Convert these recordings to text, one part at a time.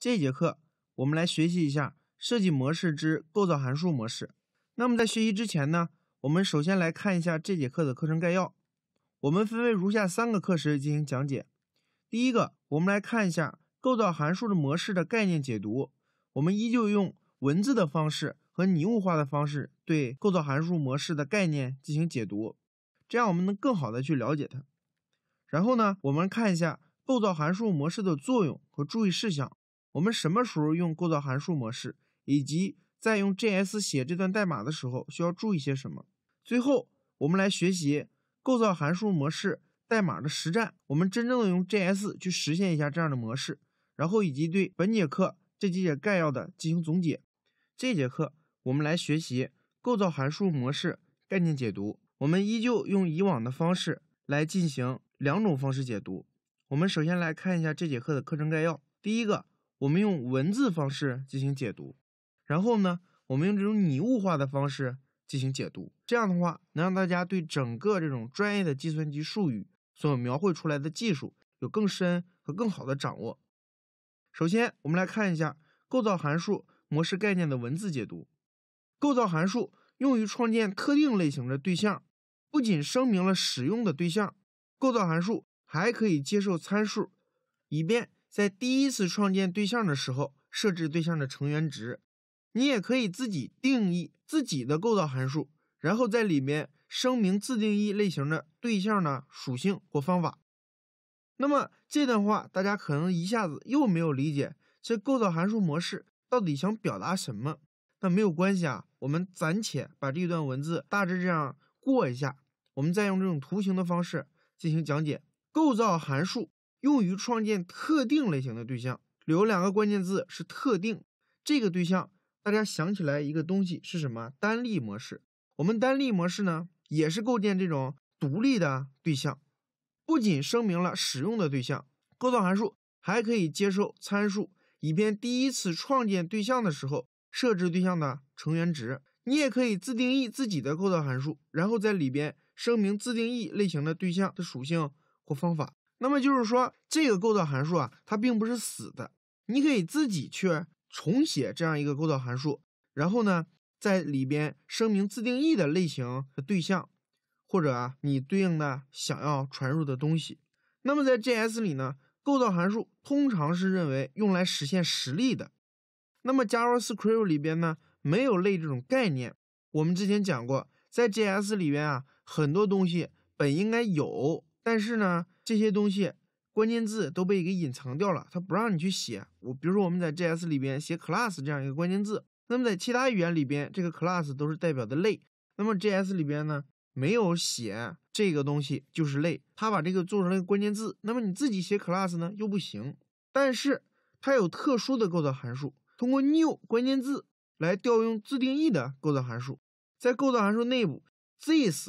这节课我们来学习一下设计模式之构造函数模式。那么在学习之前呢，我们首先来看一下这节课的课程概要。我们分为如下三个课时进行讲解。第一个，我们来看一下构造函数的模式的概念解读。我们依旧用文字的方式和拟物化的方式对构造函数模式的概念进行解读，这样我们能更好的去了解它。然后呢，我们看一下构造函数模式的作用和注意事项。我们什么时候用构造函数模式？以及在用 JS 写这段代码的时候需要注意些什么？最后，我们来学习构造函数模式代码的实战。我们真正的用 JS 去实现一下这样的模式，然后以及对本节课这几节概要的进行总结。这节课我们来学习构造函数模式概念解读。我们依旧用以往的方式来进行两种方式解读。我们首先来看一下这节课的课程概要。第一个。我们用文字方式进行解读，然后呢，我们用这种拟物化的方式进行解读，这样的话能让大家对整个这种专业的计算机术语所描绘出来的技术有更深和更好的掌握。首先，我们来看一下构造函数模式概念的文字解读。构造函数用于创建特定类型的对象，不仅声明了使用的对象，构造函数还可以接受参数，以便。在第一次创建对象的时候，设置对象的成员值。你也可以自己定义自己的构造函数，然后在里面声明自定义类型的对象的属性或方法。那么这段话大家可能一下子又没有理解这构造函数模式到底想表达什么？那没有关系啊，我们暂且把这段文字大致这样过一下，我们再用这种图形的方式进行讲解构造函数。用于创建特定类型的对象，留两个关键字是特定这个对象。大家想起来一个东西是什么？单例模式。我们单例模式呢，也是构建这种独立的对象。不仅声明了使用的对象构造函数，还可以接受参数，以便第一次创建对象的时候设置对象的成员值。你也可以自定义自己的构造函数，然后在里边声明自定义类型的对象的属性或方法。那么就是说，这个构造函数啊，它并不是死的，你可以自己去重写这样一个构造函数，然后呢，在里边声明自定义的类型和对象，或者啊，你对应的想要传入的东西。那么在 JS 里呢，构造函数通常是认为用来实现实例的。那么 JavaScript 里边呢，没有类这种概念。我们之前讲过，在 JS 里边啊，很多东西本应该有。但是呢，这些东西关键字都被给隐藏掉了，它不让你去写。我比如说我们在 G S 里边写 class 这样一个关键字，那么在其他语言里边，这个 class 都是代表的类。那么 G S 里边呢，没有写这个东西就是类，它把这个做成了关键字。那么你自己写 class 呢又不行，但是它有特殊的构造函数，通过 new 关键字来调用自定义的构造函数，在构造函数内部 this。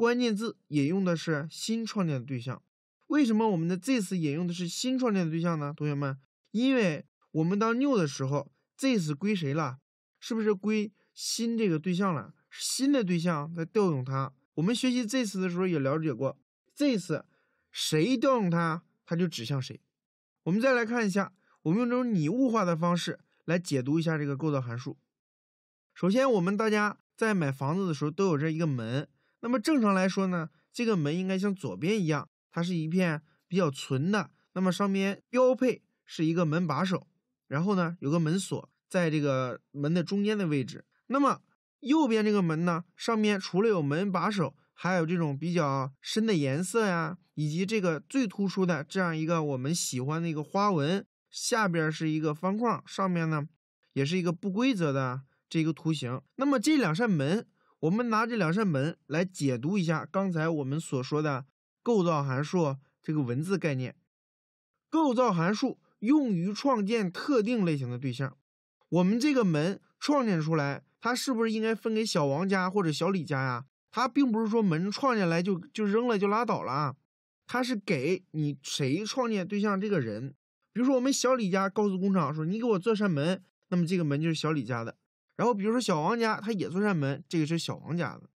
关键字也用的是新创建的对象，为什么我们的 this 也用的是新创建的对象呢？同学们，因为我们当 new 的时候，this 归谁了？是不是归新这个对象了？新的对象在调用它。我们学习 this 的时候也了解过，this 谁调用它，它就指向谁。我们再来看一下，我们用这种拟物化的方式来解读一下这个构造函数。首先，我们大家在买房子的时候都有这一个门。那么正常来说呢，这个门应该像左边一样，它是一片比较纯的。那么上面标配是一个门把手，然后呢有个门锁在这个门的中间的位置。那么右边这个门呢，上面除了有门把手，还有这种比较深的颜色呀，以及这个最突出的这样一个我们喜欢的一个花纹。下边是一个方框，上面呢也是一个不规则的这一个图形。那么这两扇门。我们拿这两扇门来解读一下刚才我们所说的构造函数这个文字概念。构造函数用于创建特定类型的对象。我们这个门创建出来，它是不是应该分给小王家或者小李家呀？它并不是说门创建来就就扔了就拉倒了啊，它是给你谁创建对象这个人。比如说我们小李家告诉工厂说你给我做扇门，那么这个门就是小李家的。然后比如说小王家，他也做扇门，这个是小王家的。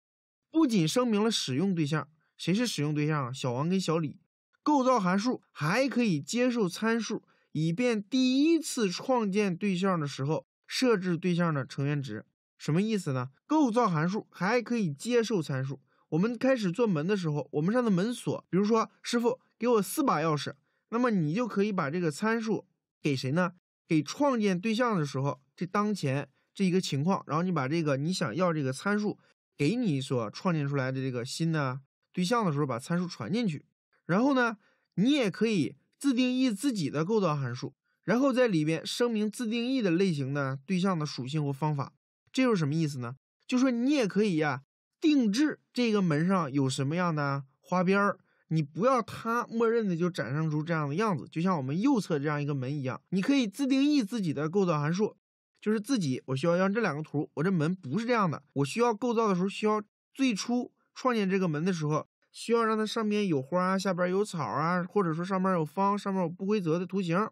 不仅声明了使用对象，谁是使用对象？啊？小王跟小李。构造函数还可以接受参数，以便第一次创建对象的时候设置对象的成员值。什么意思呢？构造函数还可以接受参数。我们开始做门的时候，我们上的门锁，比如说师傅给我四把钥匙，那么你就可以把这个参数给谁呢？给创建对象的时候，这当前。这一个情况，然后你把这个你想要这个参数给你所创建出来的这个新的对象的时候，把参数传进去。然后呢，你也可以自定义自己的构造函数，然后在里边声明自定义的类型的对象的属性或方法。这是什么意思呢？就说你也可以呀，定制这个门上有什么样的花边儿，你不要它默认的就展示出这样的样子，就像我们右侧这样一个门一样，你可以自定义自己的构造函数。就是自己，我需要让这两个图。我这门不是这样的，我需要构造的时候，需要最初创建这个门的时候，需要让它上面有花啊，下边有草啊，或者说上面有方，上面有不规则的图形。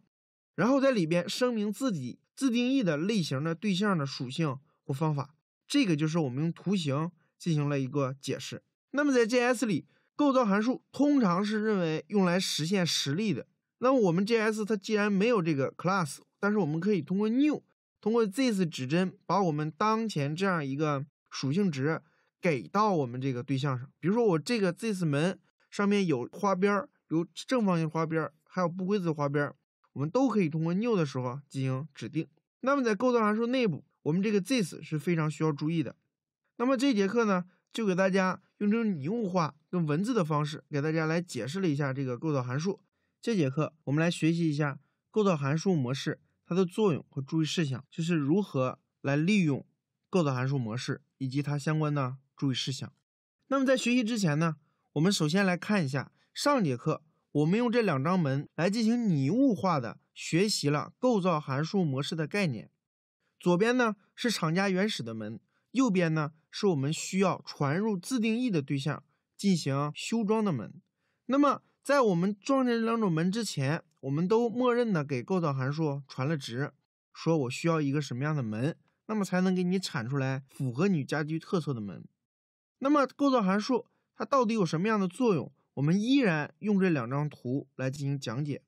然后在里边声明自己自定义的类型的对象的属性或方法。这个就是我们用图形进行了一个解释。那么在 JS 里，构造函数通常是认为用来实现实例的。那么我们 JS 它既然没有这个 class，但是我们可以通过 new。通过 this 指针把我们当前这样一个属性值给到我们这个对象上。比如说，我这个 this 门上面有花边，有正方形花边，还有不规则花边，我们都可以通过 new 的时候进行指定。那么在构造函数内部，我们这个 this 是非常需要注意的。那么这节课呢，就给大家用这种拟物化跟文字的方式给大家来解释了一下这个构造函数。这节课我们来学习一下构造函数模式。它的作用和注意事项，就是如何来利用构造函数模式以及它相关的注意事项。那么在学习之前呢，我们首先来看一下上节课我们用这两张门来进行拟物化的学习了构造函数模式的概念。左边呢是厂家原始的门，右边呢是我们需要传入自定义的对象进行修装的门。那么在我们装这两种门之前。我们都默认的给构造函数传了值，说我需要一个什么样的门，那么才能给你产出来符合你家居特色的门。那么构造函数它到底有什么样的作用？我们依然用这两张图来进行讲解。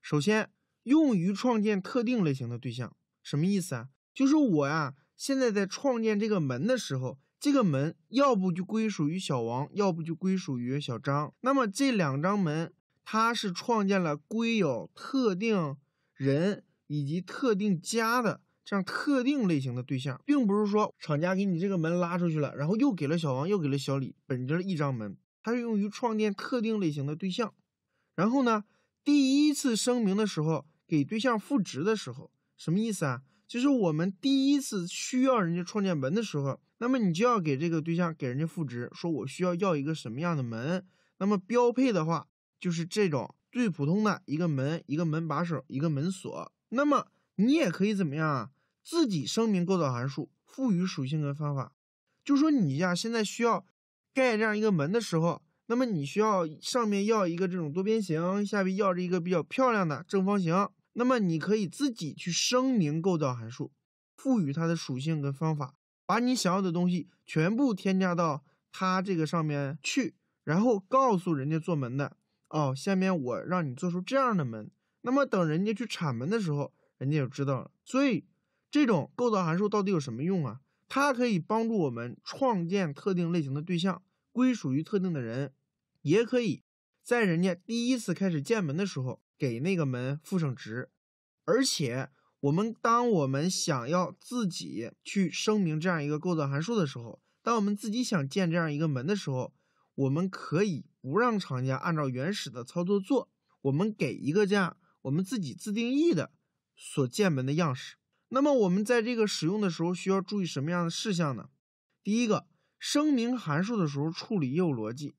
首先，用于创建特定类型的对象，什么意思啊？就是我呀，现在在创建这个门的时候，这个门要不就归属于小王，要不就归属于小张。那么这两张门。它是创建了归有特定人以及特定家的这样特定类型的对象，并不是说厂家给你这个门拉出去了，然后又给了小王，又给了小李，本着一张门，它是用于创建特定类型的对象。然后呢，第一次声明的时候给对象赋值的时候，什么意思啊？就是我们第一次需要人家创建门的时候，那么你就要给这个对象给人家赋值，说我需要要一个什么样的门？那么标配的话。就是这种最普通的一个门，一个门把手，一个门锁。那么你也可以怎么样啊？自己声明构造函数，赋予属性跟方法。就说你呀，现在需要盖这样一个门的时候，那么你需要上面要一个这种多边形，下面要着一个比较漂亮的正方形。那么你可以自己去声明构造函数，赋予它的属性跟方法，把你想要的东西全部添加到它这个上面去，然后告诉人家做门的。哦，下面我让你做出这样的门，那么等人家去铲门的时候，人家就知道了。所以，这种构造函数到底有什么用啊？它可以帮助我们创建特定类型的对象，归属于特定的人，也可以在人家第一次开始建门的时候给那个门赋上值。而且，我们当我们想要自己去声明这样一个构造函数的时候，当我们自己想建这样一个门的时候，我们可以。不让厂家按照原始的操作做，我们给一个价，我们自己自定义的所建门的样式。那么我们在这个使用的时候需要注意什么样的事项呢？第一个，声明函数的时候处理业务逻辑，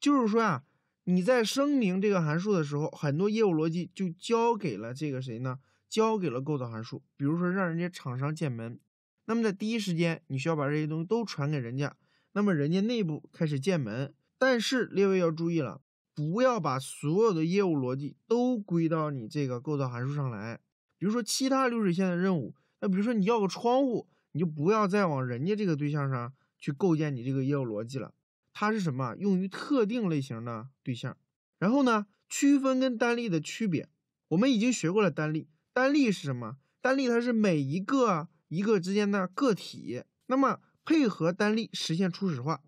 就是说呀，你在声明这个函数的时候，很多业务逻辑就交给了这个谁呢？交给了构造函数。比如说让人家厂商建门，那么在第一时间你需要把这些东西都传给人家，那么人家内部开始建门。但是，列位要注意了，不要把所有的业务逻辑都归到你这个构造函数上来。比如说，其他流水线的任务，那比如说你要个窗户，你就不要再往人家这个对象上去构建你这个业务逻辑了。它是什么？用于特定类型的对象。然后呢，区分跟单例的区别，我们已经学过了。单例，单例是什么？单例它是每一个一个之间的个体。那么，配合单例实现初始化，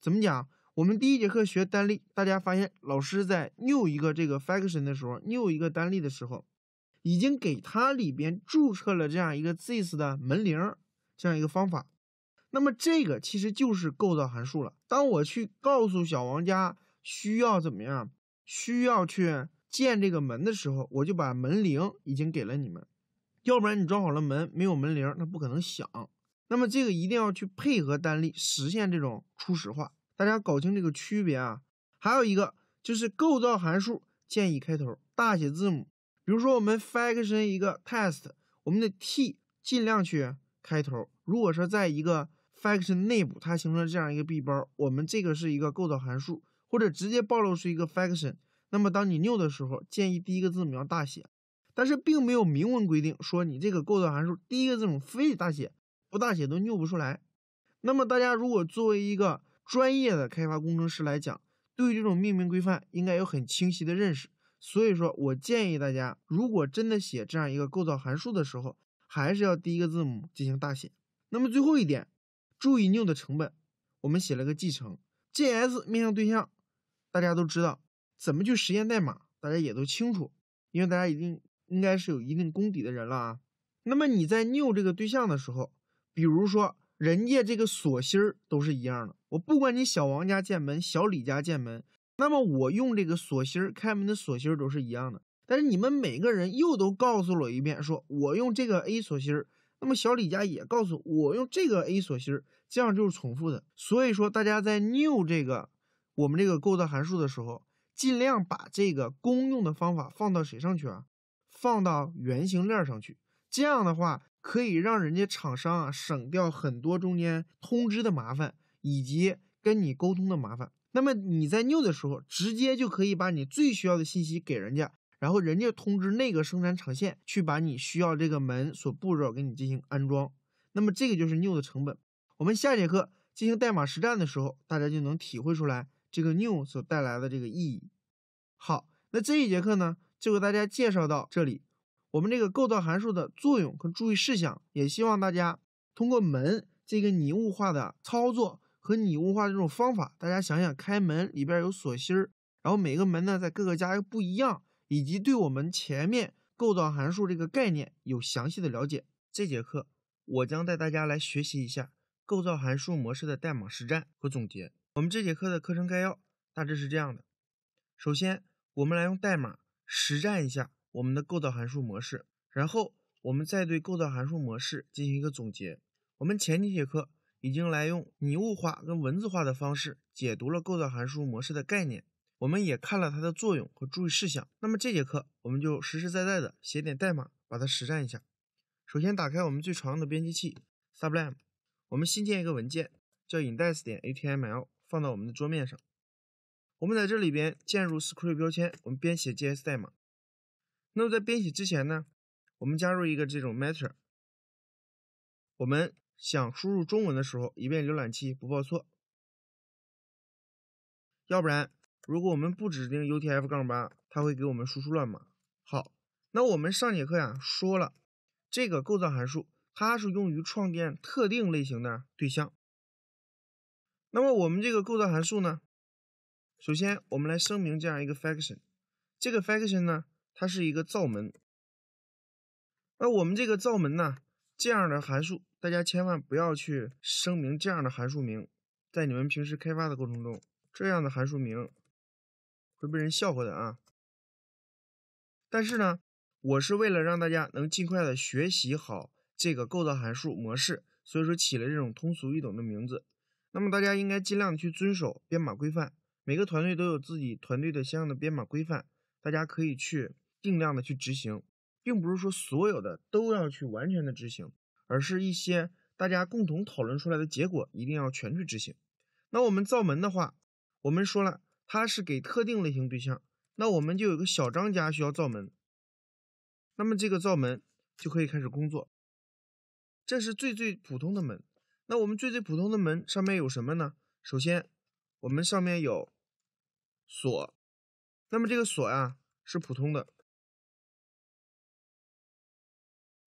怎么讲？我们第一节课学单例，大家发现老师在 new 一个这个 f a c t i o n 的时候，new 一个单例的时候，已经给它里边注册了这样一个 this 的门铃这样一个方法。那么这个其实就是构造函数了。当我去告诉小王家需要怎么样，需要去建这个门的时候，我就把门铃已经给了你们。要不然你装好了门没有门铃，那不可能响。那么这个一定要去配合单例实现这种初始化。大家搞清这个区别啊，还有一个就是构造函数建议开头大写字母，比如说我们 function 一个 test，我们的 T 尽量去开头。如果说在一个 function 内部，它形成了这样一个闭包，我们这个是一个构造函数，或者直接暴露出一个 function，那么当你 new 的时候，建议第一个字母要大写。但是并没有明文规定说你这个构造函数第一个字母非得大写，不大写都 new 不出来。那么大家如果作为一个专业的开发工程师来讲，对于这种命名规范应该有很清晰的认识。所以说，我建议大家，如果真的写这样一个构造函数的时候，还是要第一个字母进行大写。那么最后一点，注意 new 的成本。我们写了个继承，JS 面向对象，大家都知道怎么去实现代码，大家也都清楚，因为大家一定应该是有一定功底的人了啊。那么你在 new 这个对象的时候，比如说。人家这个锁芯儿都是一样的，我不管你小王家建门，小李家建门，那么我用这个锁芯儿开门的锁芯儿都是一样的。但是你们每个人又都告诉了一遍，说我用这个 A 锁芯儿，那么小李家也告诉我用这个 A 锁芯儿，这样就是重复的。所以说大家在 new 这个我们这个构造函数的时候，尽量把这个公用的方法放到谁上去啊？放到原型链上去，这样的话。可以让人家厂商啊省掉很多中间通知的麻烦，以及跟你沟通的麻烦。那么你在 New 的时候，直接就可以把你最需要的信息给人家，然后人家通知那个生产厂线去把你需要这个门所步骤给你进行安装。那么这个就是 New 的成本。我们下节课进行代码实战的时候，大家就能体会出来这个 New 所带来的这个意义。好，那这一节课呢，就给大家介绍到这里。我们这个构造函数的作用和注意事项，也希望大家通过门这个拟物化的操作和拟物化的这种方法，大家想想开门里边有锁芯儿，然后每个门呢在各个家又不一样，以及对我们前面构造函数这个概念有详细的了解。这节课我将带大家来学习一下构造函数模式的代码实战和总结。我们这节课的课程概要大致是这样的：首先，我们来用代码实战一下。我们的构造函数模式，然后我们再对构造函数模式进行一个总结。我们前几节课已经来用拟物化跟文字化的方式解读了构造函数模式的概念，我们也看了它的作用和注意事项。那么这节课我们就实实在在的写点代码，把它实战一下。首先打开我们最常用的编辑器 Sublime，我们新建一个文件叫 index 点 html，放到我们的桌面上。我们在这里边嵌入 script 标签，我们编写 JS 代码。那么在编写之前呢，我们加入一个这种 matter，我们想输入中文的时候，以便浏览器不报错。要不然，如果我们不指定 UTF-8，它会给我们输出乱码。好，那我们上节课呀说了，这个构造函数它是用于创建特定类型的对象。那么我们这个构造函数呢，首先我们来声明这样一个 function，这个 function 呢。它是一个造门，那我们这个造门呢？这样的函数，大家千万不要去声明这样的函数名，在你们平时开发的过程中，这样的函数名会被人笑话的啊。但是呢，我是为了让大家能尽快的学习好这个构造函数模式，所以说起了这种通俗易懂的名字。那么大家应该尽量去遵守编码规范，每个团队都有自己团队的相应的编码规范，大家可以去。定量的去执行，并不是说所有的都要去完全的执行，而是一些大家共同讨论出来的结果一定要全去执行。那我们造门的话，我们说了它是给特定类型对象，那我们就有个小张家需要造门，那么这个造门就可以开始工作。这是最最普通的门。那我们最最普通的门上面有什么呢？首先，我们上面有锁，那么这个锁呀是普通的。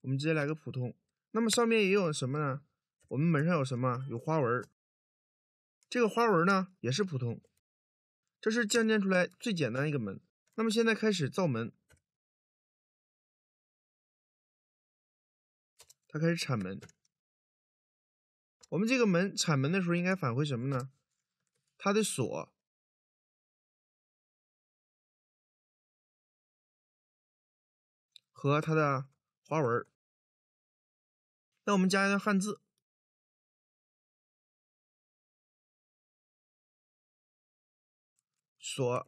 我们直接来个普通。那么上面也有什么呢？我们门上有什么？有花纹这个花纹呢，也是普通。这是构建出来最简单一个门。那么现在开始造门，它开始铲门。我们这个门铲门的时候，应该返回什么呢？它的锁和它的花纹儿。那我们加一个汉字“锁，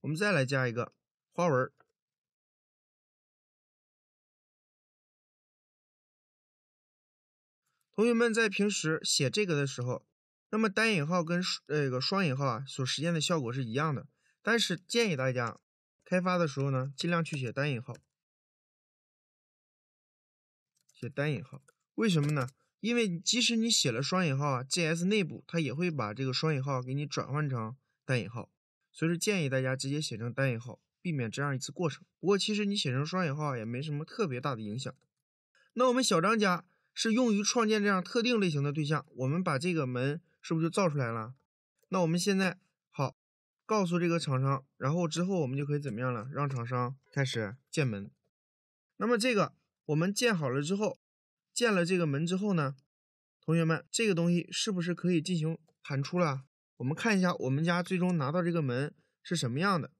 我们再来加一个花纹。同学们在平时写这个的时候，那么单引号跟那个双引号啊所实现的效果是一样的，但是建议大家开发的时候呢，尽量去写单引号。写单引号，为什么呢？因为即使你写了双引号啊，JS 内部它也会把这个双引号给你转换成单引号，所以说建议大家直接写成单引号，避免这样一次过程。不过其实你写成双引号也没什么特别大的影响。那我们小张家是用于创建这样特定类型的对象，我们把这个门是不是就造出来了？那我们现在好告诉这个厂商，然后之后我们就可以怎么样了？让厂商开始建门。那么这个。我们建好了之后，建了这个门之后呢，同学们，这个东西是不是可以进行弹出了？我们看一下我们家最终拿到这个门是什么样的。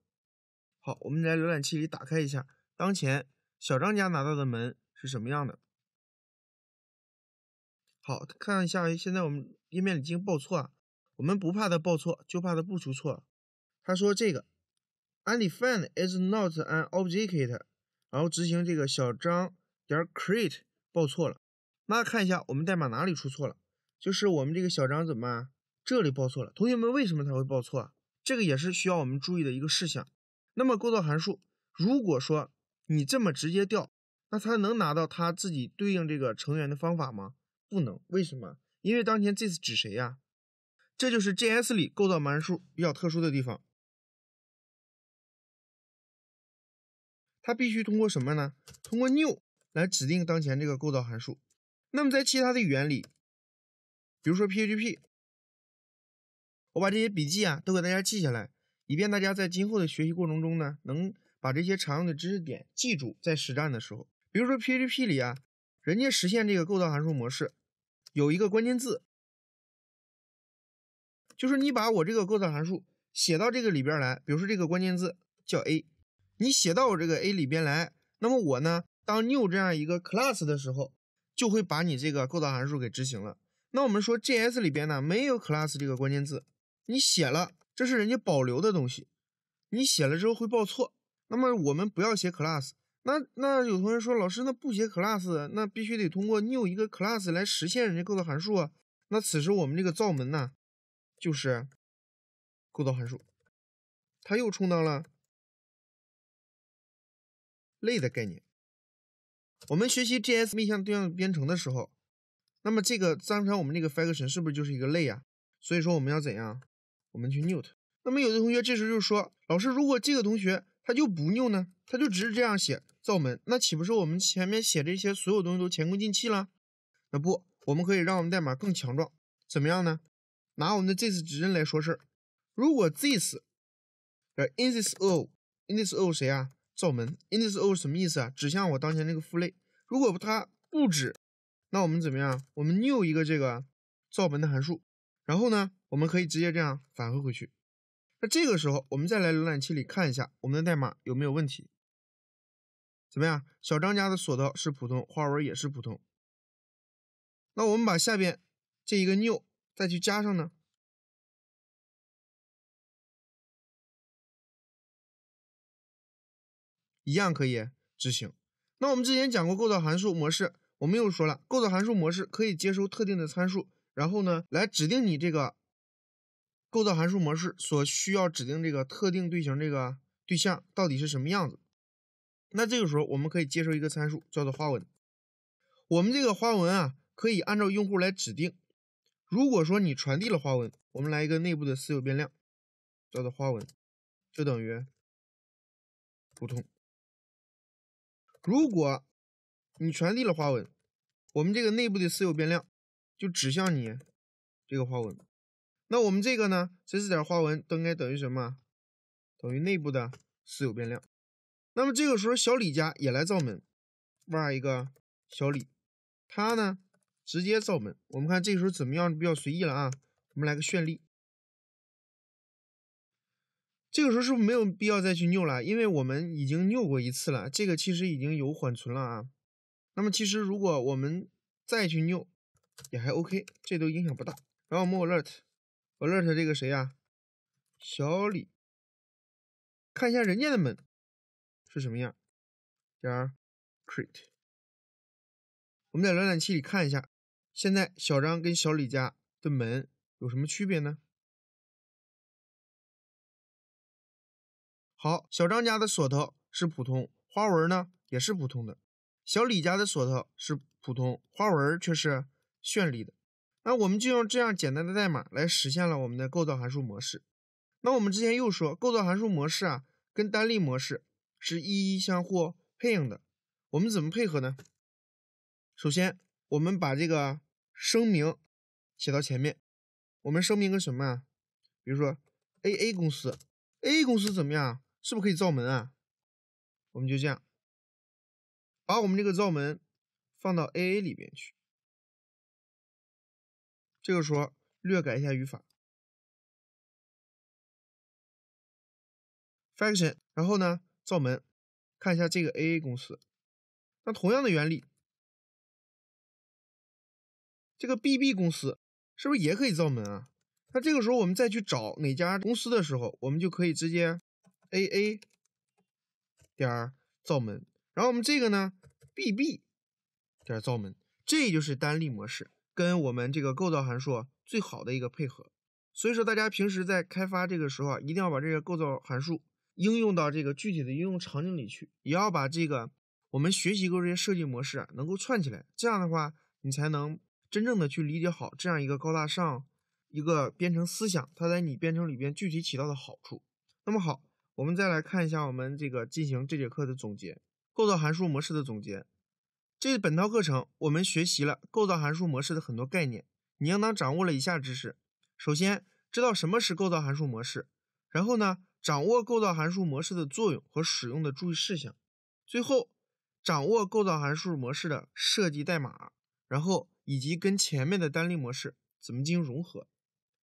好，我们在浏览器里打开一下，当前小张家拿到的门是什么样的？好，看一下现在我们页面里进行报错啊。我们不怕它报错，就怕它不出错。他说这个 undefined is not an object，然后执行这个小张。点 c c e a t e 报错了，那看一下我们代码哪里出错了，就是我们这个小张怎么这里报错了？同学们为什么他会报错？啊？这个也是需要我们注意的一个事项。那么构造函数，如果说你这么直接调，那它能拿到它自己对应这个成员的方法吗？不能，为什么？因为当前 this 指谁呀？这就是 JS 里构造函数比较特殊的地方，它必须通过什么呢？通过 new。来指定当前这个构造函数。那么在其他的语言里，比如说 PHP，我把这些笔记啊都给大家记下来，以便大家在今后的学习过程中呢，能把这些常用的知识点记住，在实战的时候，比如说 PHP 里啊，人家实现这个构造函数模式有一个关键字，就是你把我这个构造函数写到这个里边来，比如说这个关键字叫 a，你写到我这个 a 里边来，那么我呢？当 new 这样一个 class 的时候，就会把你这个构造函数给执行了。那我们说 JS 里边呢没有 class 这个关键字，你写了这是人家保留的东西，你写了之后会报错。那么我们不要写 class。那那有同学说，老师那不写 class，那必须得通过 new 一个 class 来实现人家构造函数啊。那此时我们这个造门呢，就是构造函数，它又充当了类的概念。我们学习 G S 面向对象编程的时候，那么这个刚才我们这个 function 是不是就是一个类呀？所以说我们要怎样？我们去 new。那么有的同学这时候就说：“老师，如果这个同学他就不 new 呢？他就只是这样写造门，那岂不是我们前面写这些所有东西都前功尽弃了？”那不，我们可以让我们代码更强壮。怎么样呢？拿我们的 this 指针来说事儿。如果 this，呃，in this of，in this of 谁啊？造门，this In o 是什么意思啊？指向我当前这个父类。如果它不指，那我们怎么样？我们 new 一个这个造门的函数，然后呢，我们可以直接这样返回回去。那这个时候，我们再来浏览器里看一下我们的代码有没有问题。怎么样？小张家的锁道是普通，花纹也是普通。那我们把下边这一个 new 再去加上呢？一样可以执行。那我们之前讲过构造函数模式，我们又说了构造函数模式可以接收特定的参数，然后呢来指定你这个构造函数模式所需要指定这个特定对形这个对象到底是什么样子。那这个时候我们可以接收一个参数叫做花纹。我们这个花纹啊可以按照用户来指定。如果说你传递了花纹，我们来一个内部的私有变量叫做花纹，就等于不通。如果你传递了花纹，我们这个内部的私有变量就指向你这个花纹。那我们这个呢？这四点花纹，都应该等于什么？等于内部的私有变量。那么这个时候，小李家也来造门，哇一个小李，他呢直接造门。我们看这时候怎么样比较随意了啊？我们来个绚丽。这个时候是不是没有必要再去拗了？因为我们已经拗过一次了，这个其实已经有缓存了啊。那么其实如果我们再去拗，也还 OK，这都影响不大。然后我们 alert，alert 这个谁呀？小李，看一下人家的门是什么样。点 create，我们在浏览器里看一下，现在小张跟小李家的门有什么区别呢？好，小张家的锁头是普通花纹呢，也是普通的。小李家的锁头是普通花纹，却是绚丽的。那我们就用这样简单的代码来实现了我们的构造函数模式。那我们之前又说构造函数模式啊，跟单例模式是一一相互配应的。我们怎么配合呢？首先，我们把这个声明写到前面。我们声明个什么啊？比如说 A A 公司，A 公司怎么样是不是可以造门啊？我们就这样，把我们这个造门放到 A A 里边去。这个时候略改一下语法，function，然后呢造门，看一下这个 A A 公司。那同样的原理，这个 B B 公司是不是也可以造门啊？那这个时候我们再去找哪家公司的时候，我们就可以直接。aa 点造门，然后我们这个呢，bb 点造门，这就是单例模式跟我们这个构造函数最好的一个配合。所以说，大家平时在开发这个时候啊，一定要把这个构造函数应用到这个具体的应用场景里去，也要把这个我们学习过这些设计模式啊，能够串起来。这样的话，你才能真正的去理解好这样一个高大上一个编程思想，它在你编程里边具体起到的好处。那么好。我们再来看一下我们这个进行这节课的总结，构造函数模式的总结。这本套课程我们学习了构造函数模式的很多概念，你应当掌握了以下知识：首先，知道什么是构造函数模式；然后呢，掌握构造函数模式的作用和使用的注意事项；最后，掌握构造函数模式的设计代码，然后以及跟前面的单例模式怎么进行融合。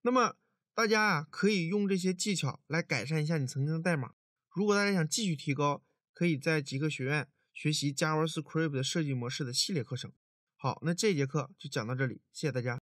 那么。大家啊，可以用这些技巧来改善一下你曾经的代码。如果大家想继续提高，可以在极客学院学习 JavaScript 设计模式的系列课程。好，那这节课就讲到这里，谢谢大家。